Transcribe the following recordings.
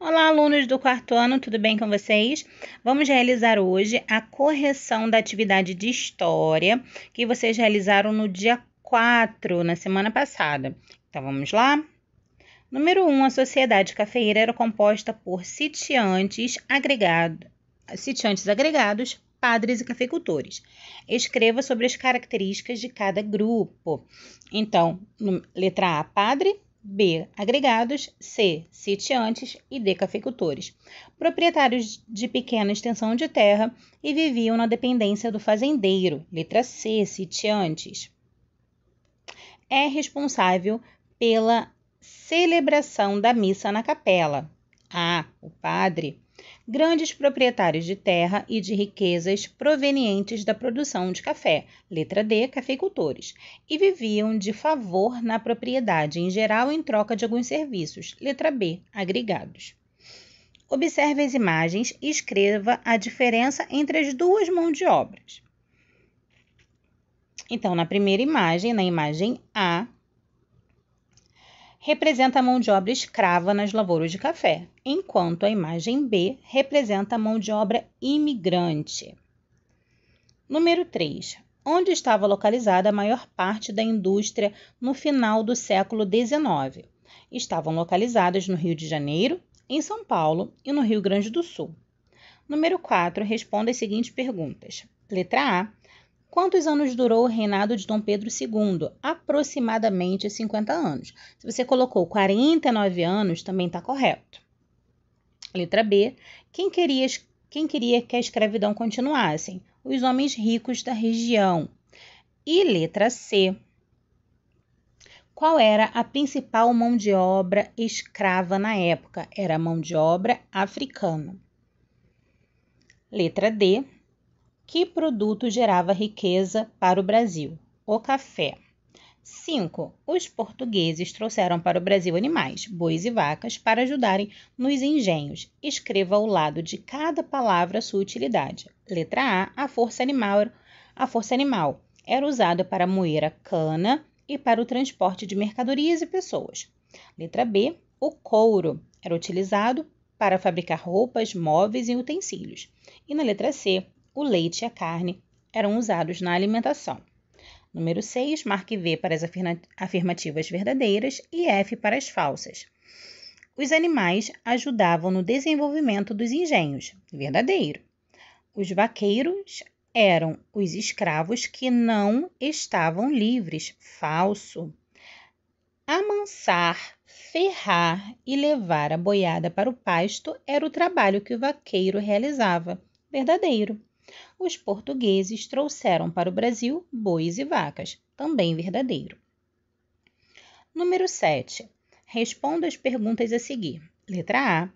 Olá, alunos do quarto ano, tudo bem com vocês? Vamos realizar hoje a correção da atividade de história que vocês realizaram no dia 4, na semana passada. Então vamos lá? Número 1, um, a sociedade cafeeira era composta por sitiantes, agregado, sitiantes agregados, padres e cafeicultores. Escreva sobre as características de cada grupo. Então, letra A, padre, B. Agregados. C. Sitiantes e D. Cafeicultores. Proprietários de pequena extensão de terra e viviam na dependência do fazendeiro. Letra C. Sitiantes. É responsável pela celebração da missa na capela. A. O padre grandes proprietários de terra e de riquezas provenientes da produção de café, letra D, cafeicultores, e viviam de favor na propriedade em geral em troca de alguns serviços, letra B, agregados. Observe as imagens e escreva a diferença entre as duas mãos de obras. Então, na primeira imagem, na imagem A, representa a mão de obra escrava nas lavouras de café, enquanto a imagem B representa a mão de obra imigrante. Número 3. Onde estava localizada a maior parte da indústria no final do século XIX? Estavam localizadas no Rio de Janeiro, em São Paulo e no Rio Grande do Sul. Número 4. Responda as seguintes perguntas. Letra A. Quantos anos durou o reinado de Dom Pedro II? Aproximadamente 50 anos. Se você colocou 49 anos, também está correto. Letra B. Quem queria, quem queria que a escravidão continuasse? Os homens ricos da região. E letra C qual era a principal mão de obra escrava na época? Era a mão de obra africana. Letra D. Que produto gerava riqueza para o Brasil? O café. 5. Os portugueses trouxeram para o Brasil animais, bois e vacas, para ajudarem nos engenhos. Escreva ao lado de cada palavra sua utilidade. Letra A, a força animal, a força animal era usada para moer a cana e para o transporte de mercadorias e pessoas. Letra B, o couro era utilizado para fabricar roupas, móveis e utensílios. E na letra C, o leite e a carne eram usados na alimentação. Número 6, marque V para as afirmativas verdadeiras e F para as falsas. Os animais ajudavam no desenvolvimento dos engenhos. Verdadeiro. Os vaqueiros eram os escravos que não estavam livres. Falso. Amansar, ferrar e levar a boiada para o pasto era o trabalho que o vaqueiro realizava. Verdadeiro. Os portugueses trouxeram para o Brasil bois e vacas, também verdadeiro. Número 7. Responda as perguntas a seguir. Letra A.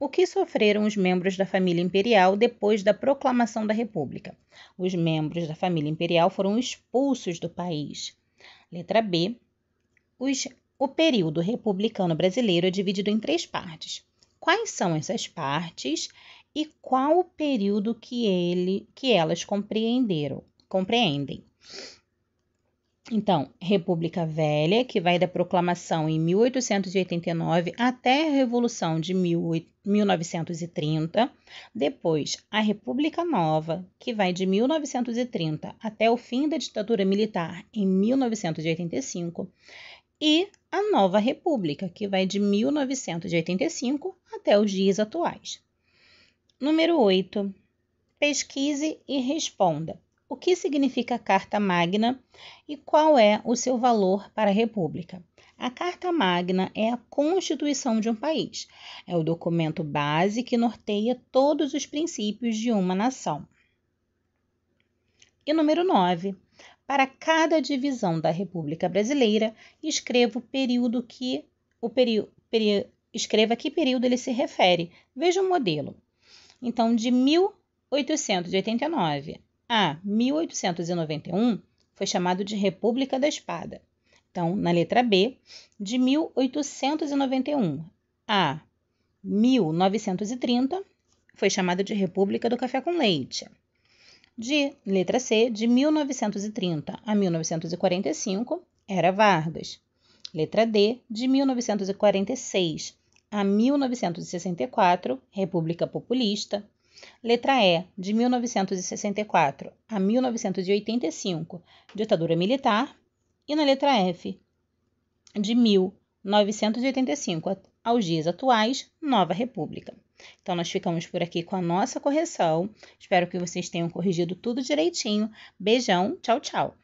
O que sofreram os membros da família imperial depois da proclamação da República? Os membros da família imperial foram expulsos do país. Letra B. Os, o período republicano brasileiro é dividido em três partes. Quais são essas partes e qual o período que, ele, que elas compreenderam, compreendem. Então, República Velha, que vai da proclamação em 1889 até a Revolução de 1930. Depois, a República Nova, que vai de 1930 até o fim da ditadura militar em 1985. E a Nova República, que vai de 1985 até os dias atuais. Número 8. Pesquise e responda. O que significa Carta Magna e qual é o seu valor para a República? A Carta Magna é a constituição de um país. É o documento base que norteia todos os princípios de uma nação. E número 9. Para cada divisão da República Brasileira, escreva o período que o escreva que período ele se refere. Veja o modelo. Então, de 1889 a 1891 foi chamado de República da Espada. Então, na letra B, de 1891 a 1930 foi chamada de República do Café com Leite. De letra C, de 1930 a 1945 era Vargas. Letra D, de 1946 a 1964, República Populista. Letra E, de 1964 a 1985, ditadura militar. E na letra F, de 1985 aos dias atuais, nova república. Então, nós ficamos por aqui com a nossa correção. Espero que vocês tenham corrigido tudo direitinho. Beijão, tchau, tchau.